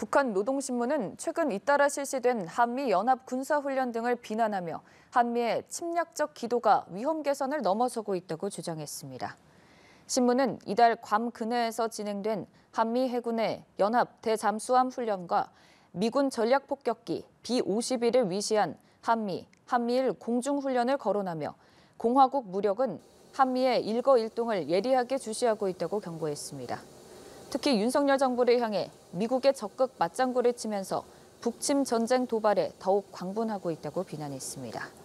북한 노동신문은 최근 잇따라 실시된 한미 연합 군사훈련 등을 비난하며 한미의 침략적 기도가 위험 개선을 넘어서고 있다고 주장했습니다. 신문은 이달 괌 근해에서 진행된 한미 해군의 연합 대잠수함 훈련과 미군 전략폭격기 B-51을 위시한 한미, 한미일 공중훈련을 거론하며 공화국 무력은 한미의 일거일동을 예리하게 주시하고 있다고 경고했습니다. 특히 윤석열 정부를 향해 미국의 적극 맞장구를 치면서 북침 전쟁 도발에 더욱 광분하고 있다고 비난했습니다.